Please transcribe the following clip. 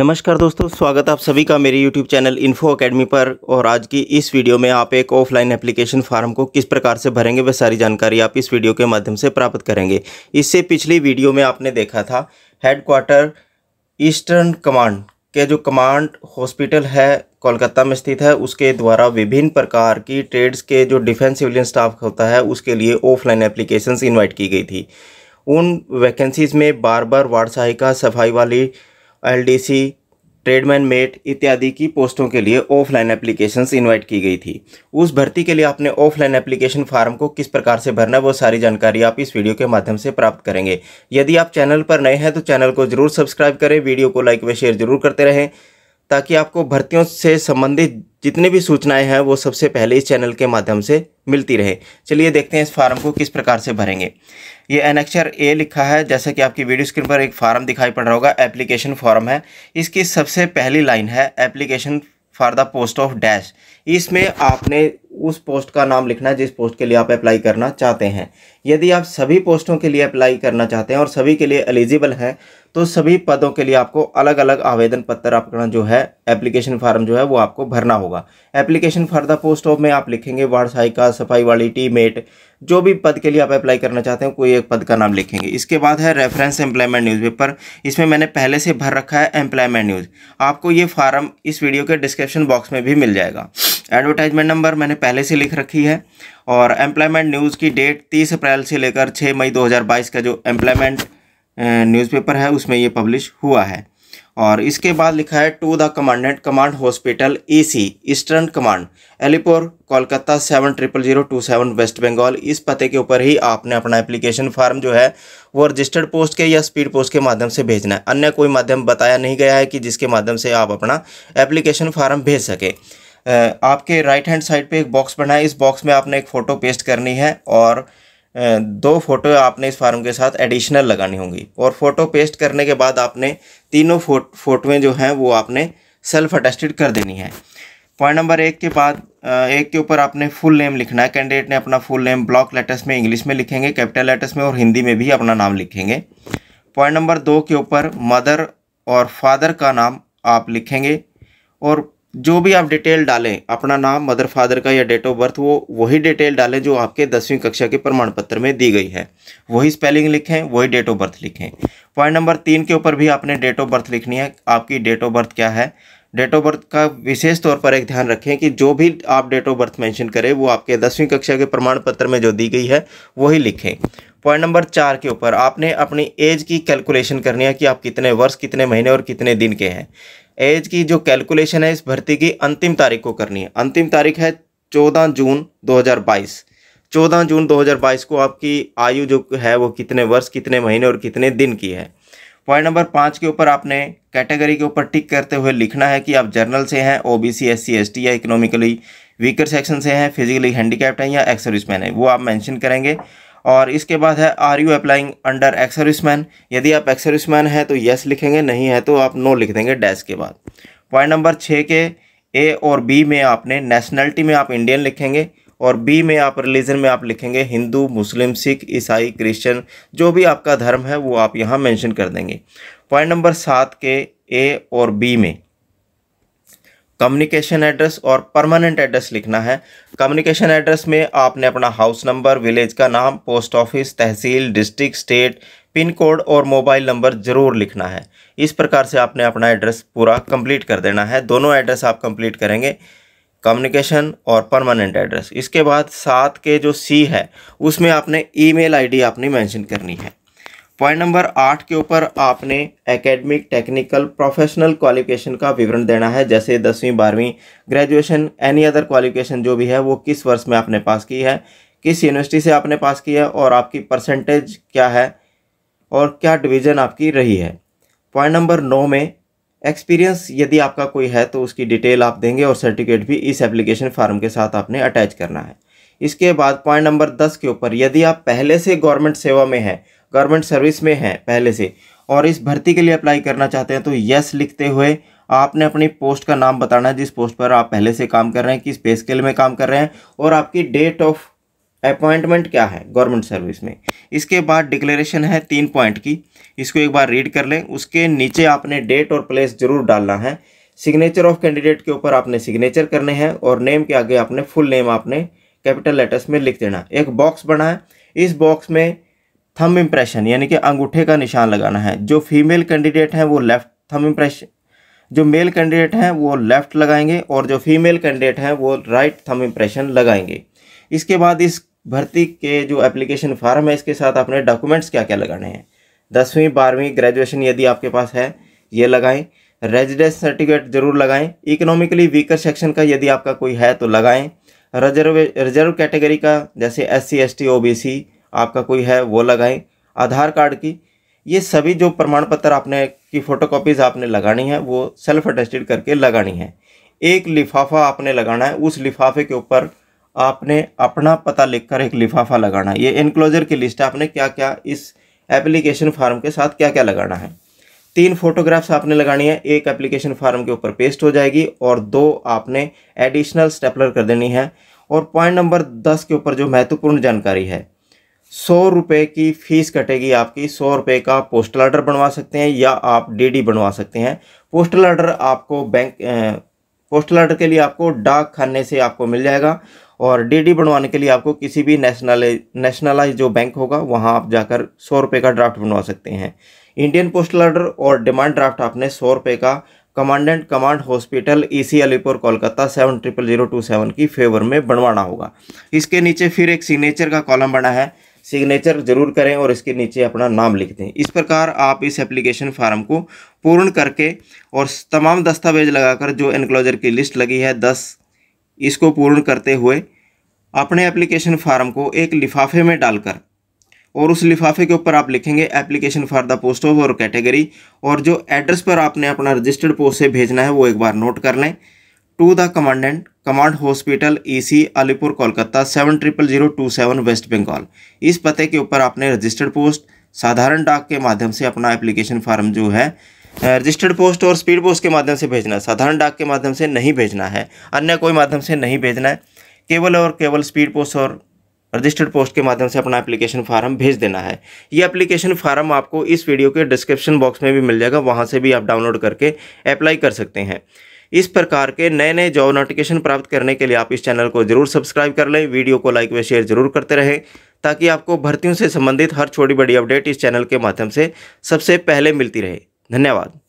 नमस्कार दोस्तों स्वागत आप सभी का मेरे YouTube चैनल इन्फो अकेडमी पर और आज की इस वीडियो में आप एक ऑफलाइन एप्लीकेशन फार्म को किस प्रकार से भरेंगे वह सारी जानकारी आप इस वीडियो के माध्यम से प्राप्त करेंगे इससे पिछली वीडियो में आपने देखा था हेडक्वार्टर ईस्टर्न कमांड के जो कमांड हॉस्पिटल है कोलकाता में स्थित है उसके द्वारा विभिन्न प्रकार की ट्रेड्स के जो डिफेंस सिविलियन स्टाफ होता है उसके लिए ऑफलाइन एप्लीकेशन इन्वाइट की गई थी उन वैकेंसीज़ में बार बार वार्ड सहायिका सफाई वाली एलडीसी ट्रेडमैन मेट इत्यादि की पोस्टों के लिए ऑफलाइन एप्लीकेशन इनवाइट की गई थी उस भर्ती के लिए आपने ऑफलाइन एप्लीकेशन फार्म को किस प्रकार से भरना वो सारी जानकारी आप इस वीडियो के माध्यम से प्राप्त करेंगे यदि आप चैनल पर नए हैं तो चैनल को जरूर सब्सक्राइब करें वीडियो को लाइक व शेयर जरूर करते रहें ताकि आपको भर्तियों से संबंधित जितनी भी सूचनाएं हैं वो सबसे पहले इस चैनल के माध्यम से मिलती रहे चलिए देखते हैं इस फार्म को किस प्रकार से भरेंगे ये एनेक्चर ए लिखा है जैसा कि आपकी वीडियो स्क्रीन पर एक फार्म दिखाई पड़ रहा होगा एप्लीकेशन फॉर्म है इसकी सबसे पहली लाइन है application for the post of dash इसमें आपने उस पोस्ट का नाम लिखना है जिस पोस्ट के लिए आप अप्लाई करना चाहते हैं यदि आप सभी पोस्टों के लिए अप्लाई करना चाहते हैं और सभी के लिए एलिजिबल हैं तो सभी पदों के लिए आपको अलग अलग आवेदन पत्र अपना जो है एप्लीकेशन फार्म जो है वो आपको भरना होगा application for the post of में आप लिखेंगे वार्ड सहायिका सफाई वाली टीमेट जो भी पद के लिए आप अप्लाई करना चाहते हैं कोई एक पद का नाम लिखेंगे इसके बाद है रेफरेंस एम्प्लॉयमेंट न्यूज़पेपर इसमें मैंने पहले से भर रखा है एम्प्लॉयमेंट न्यूज़ आपको ये फार्म इस वीडियो के डिस्क्रिप्शन बॉक्स में भी मिल जाएगा एडवर्टाइजमेंट नंबर मैंने पहले से लिख रखी है और एम्प्लॉयमेंट न्यूज़ की डेट तीस अप्रैल से लेकर छः मई दो का जो एम्प्लॉयमेंट न्यूज़पेपर है उसमें ये पब्लिश हुआ है और इसके बाद लिखा है to the commandant command hospital EC eastern command Alipore Kolkata seven triple zero two seven waste Bengal इस पते के ऊपर ही आपने अपना एप्लीकेशन फॉर्म जो है वो रजिस्टर्ड पोस्ट के या स्पीड पोस्ट के माध्यम से भेजना है अन्य कोई माध्यम बताया नहीं गया है कि जिसके माध्यम से आप अपना एप्लीकेशन फॉर्म भेज सकें आपके राइट हैंड साइड पर एक बॉक्स बना है इस बॉक्स में आपने एक फ़ोटो पेस्ट करनी है और दो फ़ोटो आपने इस फार्म के साथ एडिशनल लगानी होंगी और फ़ोटो पेस्ट करने के बाद आपने तीनों फोट फोटोएँ जो हैं वो आपने सेल्फ अटेस्टेड कर देनी है पॉइंट नंबर एक के बाद एक के ऊपर आपने फुल नेम लिखना है कैंडिडेट ने अपना फुल नेम ब्लॉक लेटर्स में इंग्लिश में लिखेंगे कैपिटल लेटर्स में और हिंदी में भी अपना नाम लिखेंगे पॉइंट नंबर दो के ऊपर मदर और फादर का नाम आप लिखेंगे और जो भी आप डिटेल डालें अपना नाम मदर फादर का या डेट ऑफ बर्थ वो वही डिटेल डालें जो आपके दसवीं कक्षा के प्रमाण पत्र में दी गई है वही स्पेलिंग लिखें वही डेट ऑफ बर्थ लिखें पॉइंट नंबर तीन के ऊपर भी आपने डेट ऑफ बर्थ लिखनी है आपकी डेट ऑफ बर्थ क्या है डेट ऑफ बर्थ का विशेष तौर पर एक ध्यान रखें कि जो भी आप डेट ऑफ बर्थ मैंशन करें वो आपके दसवीं कक्षा के प्रमाण पत्र में जो दी गई है वही लिखें पॉइंट नंबर चार के ऊपर आपने अपनी एज की कैलकुलेशन करनी है कि आप कितने वर्ष कितने महीने और कितने दिन के हैं एज की जो कैलकुलेशन है इस भर्ती की अंतिम तारीख को करनी है अंतिम तारीख है चौदह जून 2022 14 जून 2022 को आपकी आयु जो है वो कितने वर्ष कितने महीने और कितने दिन की है पॉइंट नंबर पाँच के ऊपर आपने कैटेगरी के ऊपर टिक करते हुए लिखना है कि आप जर्नल से हैं O B C S C S T या इकोनॉमिकली वीकर सेक्शन से हैं फिजिकली हैंडीकैप्ट हैं या एक्स सर्विसमैन है वो आप मैंशन करेंगे और इसके बाद है are you applying under ex service man यदि आप एक्सर्विस मैन हैं तो यस लिखेंगे नहीं है तो आप नो लिख देंगे डैश के बाद पॉइंट नंबर छः के ए और बी में आपने नेशनलिटी में आप इंडियन लिखेंगे और बी में आप रिलीजन में आप लिखेंगे हिंदू मुस्लिम सिख ईसाई क्रिश्चियन जो भी आपका धर्म है वो आप यहाँ मेंशन कर देंगे पॉइंट नंबर सात के ए और बी में कम्युनिकेशन एड्रेस और परमानेंट एड्रेस लिखना है कम्युनिकेशन एड्रेस में आपने अपना हाउस नंबर विलेज का नाम पोस्ट ऑफिस तहसील डिस्ट्रिक्ट स्टेट पिन कोड और मोबाइल नंबर ज़रूर लिखना है इस प्रकार से आपने अपना एड्रेस पूरा कंप्लीट कर देना है दोनों एड्रेस आप कंप्लीट करेंगे कम्युनिकेशन और परमानेंट एड्रेस इसके बाद सात के जो सी है उसमें आपने ईमेल आईडी आपनी मेंशन करनी है पॉइंट नंबर आठ के ऊपर आपने एकेडमिक टेक्निकल प्रोफेशनल क्वालिफिकेशन का विवरण देना है जैसे दसवीं बारहवीं ग्रेजुएशन एनी अदर क्वालिफिकेशन जो भी है वो किस वर्ष में आपने पास की है किस यूनिवर्सिटी से आपने पास की है और आपकी परसेंटेज क्या है और क्या डिवीज़न आपकी रही है पॉइंट नंबर नौ में एक्सपीरियंस यदि आपका कोई है तो उसकी डिटेल आप देंगे और सर्टिफिकेट भी इस एप्लीकेशन फार्म के साथ आपने अटैच करना है इसके बाद पॉइंट नंबर दस के ऊपर यदि आप पहले से गवर्नमेंट सेवा में हैं गवर्नमेंट सर्विस में हैं पहले से और इस भर्ती के लिए अप्लाई करना चाहते हैं तो यस लिखते हुए आपने अपनी पोस्ट का नाम बताना है जिस पोस्ट पर आप पहले से काम कर रहे हैं किस पे स्केल में काम कर रहे हैं और आपकी डेट ऑफ अपॉइंटमेंट क्या है गवर्नमेंट सर्विस में इसके बाद डिक्लेरेशन है तीन पॉइंट की इसको एक बार रीड कर लें उसके नीचे आपने डेट और प्लेस जरूर डालना है सिग्नेचर ऑफ कैंडिडेट के ऊपर आपने सिग्नेचर करने हैं और नेम के आगे आपने फुल नेम आपने कैपिटल लेटर्स में लिख देना एक बॉक्स बना है इस बॉक्स में थम इम्प्रेशन यानी कि अंगूठे का निशान लगाना है जो फीमेल कैंडिडेट हैं वो लेफ़्ट थम इम्प्रेशन जो मेल कैंडिडेट हैं वो लेफ़्ट लगाएंगे और जो फीमेल कैंडिडेट हैं वो राइट थम इम्प्रेशन लगाएंगे इसके बाद इस भर्ती के जो एप्लीकेशन फार्म है इसके साथ आपने डॉक्यूमेंट्स क्या क्या लगाने हैं दसवीं बारहवीं ग्रेजुएशन यदि आपके पास है ये लगाएं रेजिडेंस सर्टिफिकेट ज़रूर लगाएं इकोनॉमिकली वीकर सेक्शन का यदि आपका कोई है तो लगाएं रिजर्व रिजर्व कैटेगरी का जैसे S C S T O B C आपका कोई है वो लगाएं आधार कार्ड की ये सभी जो प्रमाण पत्र आपने की फ़ोटोकॉपीज़ आपने लगानी है वो सेल्फ अटेस्टेड करके लगानी है एक लिफाफा आपने लगाना है उस लिफाफे के ऊपर आपने अपना पता लिखकर एक लिफाफा लगाना है ये इनक्लोजर की लिस्ट आपने क्या क्या इस एप्लीकेशन फार्म के साथ क्या क्या लगाना है तीन फोटोग्राफ्स आपने लगानी है एक एप्लीकेशन फार्म के ऊपर पेस्ट हो जाएगी और दो आपने एडिशनल स्टेपलर कर देनी है और पॉइंट नंबर दस के ऊपर जो महत्वपूर्ण जानकारी है सौ रुपये की फ़ीस कटेगी आपकी सौ रुपये का पोस्टल आर्डर बनवा सकते हैं या आप डीडी बनवा सकते हैं पोस्टल आर्डर आपको बैंक पोस्टल आर्डर के लिए आपको डाक खाने से आपको मिल जाएगा और डीडी बनवाने के लिए आपको किसी भी नेशनल नेशनलाइज जो बैंक होगा वहाँ आप जाकर सौ रुपये का ड्राफ्ट बनवा सकते हैं इंडियन पोस्टल आर्डर और डिमांड ड्राफ्ट आपने सौ रुपये का commandant command hospital EC Alipur Kolkata seven triple zero two seven की फेवर में बनवाना होगा इसके नीचे फिर एक सिग्नेचर का कॉलम बना है सिग्नेचर जरूर करें और इसके नीचे अपना नाम लिख दें इस प्रकार आप इस एप्लीकेशन फार्म को पूर्ण करके और तमाम दस्तावेज लगाकर जो इनक्लोजर की लिस्ट लगी है दस इसको पूर्ण करते हुए अपने एप्लीकेशन फार्म को एक लिफाफे में डालकर और उस लिफाफे के ऊपर आप लिखेंगे application for the post of और कैटेगरी और जो एड्रेस पर आपने अपना रजिस्टर्ड पोस्ट से भेजना है वो एक बार नोट कर लें to the commandant command hospital EC Alipur Kolkata seven triple zero two seven waste Bengal इस पते के ऊपर आपने रजिस्टर्ड पोस्ट साधारण डाक के माध्यम से अपना एप्लीकेशन फॉर्म जो है रजिस्टर्ड पोस्ट और स्पीड पोस्ट के माध्यम से भेजना साधारण डाक के माध्यम से नहीं भेजना है अन्य कोई माध्यम से नहीं भेजना है केवल और केवल स्पीड पोस्ट और रजिस्टर्ड पोस्ट के माध्यम से अपना एप्लीकेशन फार्म भेज देना है ये एप्लीकेशन फार्म आपको इस वीडियो के डिस्क्रिप्शन बॉक्स में भी मिल जाएगा वहाँ से भी आप डाउनलोड करके अप्लाई कर सकते हैं इस प्रकार के नए नए जॉब नोटिफिकेशन प्राप्त करने के लिए आप इस चैनल को जरूर सब्सक्राइब कर लें वीडियो को लाइक व शेयर जरूर करते रहें ताकि आपको भर्तियों से संबंधित हर छोटी बड़ी अपडेट इस चैनल के माध्यम से सबसे पहले मिलती रहे धन्यवाद